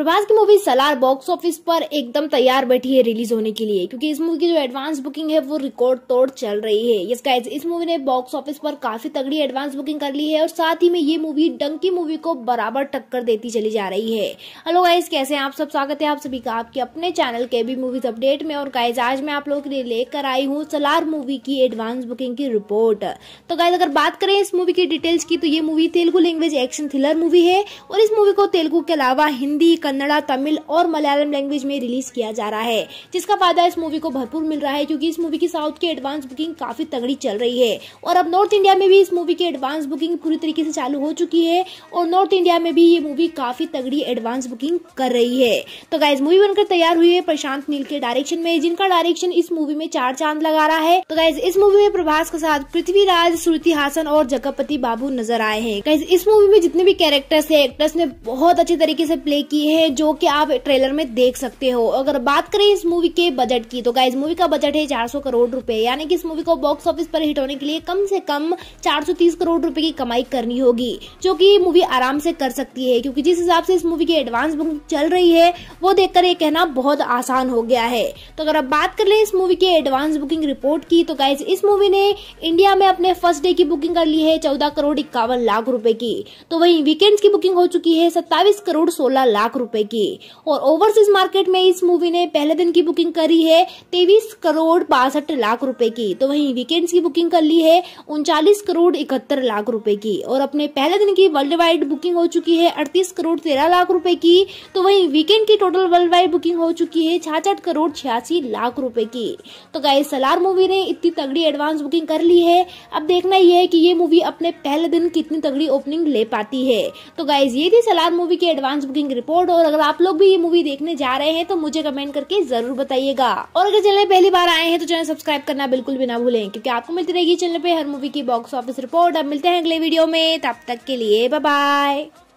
प्रभास की movie Salaar box office पर एकदम तैयार बैठी है रिलीज होने के लिए क्योंकि इस मूवी की जो एडवांस बुकिंग है वो रिकॉर्ड तोड़ चल रही है यस गाइस इस मूवी ने बॉक्स ऑफिस पर काफी तगड़ी एडवांस बुकिंग कर ली है और साथ ही में ये मूवी डंकी मूवी को बराबर टक्कर देती चली जा रही है हेलो गाइज कैसे आप सब स्वागत है आप सभी का आपके अपने चैनल के भी मूवीज अपडेट में और गाइज आज मैं आप लोगों के लिए लेकर आई हूँ सलार मूवी की एडवांस बुकिंग की रिपोर्ट तो गाइज अगर बात करें इस मूवी की डिटेल्स की तो ये movie Telugu language action thriller movie है और इस मूवी को तेलुगु के अलावा हिंदी कन्नड़ा तमिल और मलयालम लैंग्वेज में रिलीज किया जा रहा है जिसका फायदा इस मूवी को भरपूर मिल रहा है क्योंकि इस मूवी की साउथ की एडवांस बुकिंग काफी तगड़ी चल रही है और अब नॉर्थ इंडिया में भी इस मूवी की एडवांस बुकिंग पूरी तरीके से चालू हो चुकी है और नॉर्थ इंडिया में भी ये मूवी काफी तगड़ी एडवांस बुकिंग कर रही है तो गाइज मूवी बनकर तैयार हुई है प्रशांत नील के डायरेक्शन में जिनका डायरेक्शन इस मूवी में चार चांद लगा रहा है तो गाइज इस मूवी में प्रभास के साथ पृथ्वीराज श्रुति हासन और जगपति बाबू नजर आए हैं गाइज इस मूवी में जितने भी कैरेक्टर्स है एक्टर्स ने बहुत अच्छे तरीके से प्ले की है है जो कि आप ट्रेलर में देख सकते हो अगर बात करें इस मूवी के बजट की तो गाइज मूवी का बजट है 400 करोड़ रुपए यानी कि इस मूवी को बॉक्स ऑफिस पर हिट होने के लिए कम से कम 430 करोड़ रुपए की कमाई करनी होगी जो कि मूवी आराम से कर सकती है क्योंकि जिस हिसाब से इस मूवी की एडवांस बुकिंग चल रही है वो देखकर ये कहना बहुत आसान हो गया है तो अगर आप बात कर ले इस मूवी के एडवांस बुकिंग रिपोर्ट की तो गाइज इस मूवी ने इंडिया में अपने फर्स्ट डे की बुकिंग कर ली है चौदह करोड़ इक्यावन लाख रुपए की तो वही वीकेंड की बुकिंग हो चुकी है सत्ताईस करोड़ सोलह लाख रुपए की और ओवरसीज मार्केट में इस मूवी ने पहले दिन की बुकिंग करी है तेईस करोड़ बासठ लाख रुपए की तो वहीं वीकेंड्स की बुकिंग कर ली है उनचालीस करोड़ इकहत्तर लाख रुपए की और अपने पहले दिन की वर्ल्ड वाइड बुकिंग हो चुकी है अड़तीस करोड़ तेरह लाख रुपए की तो वही वीकेंड की टोटल वर्ल्ड वाइड बुकिंग हो चुकी है छाछठ करोड़ छियासी लाख रूपए की तो गाय सलार मूवी ने इतनी तगड़ी एडवांस बुकिंग कर ली है अब देखना यह है की ये मूवी अपने पहले दिन कितनी तगड़ी ओपनिंग ले पाती है तो गाइज ये थी सलार मूवी की एडवांस बुकिंग रिपोर्ट पसंद और अगर आप लोग भी ये मूवी देखने जा रहे हैं तो मुझे कमेंट करके जरूर बताइएगा और अगर चैनल पहली बार आए हैं तो चैनल सब्सक्राइब करना बिल्कुल भी ना भूलें क्योंकि आपको मिलती रहेगी चैनल पे हर मूवी की बॉक्स ऑफिस रिपोर्ट अब मिलते हैं अगले वीडियो में तब तक के लिए बाय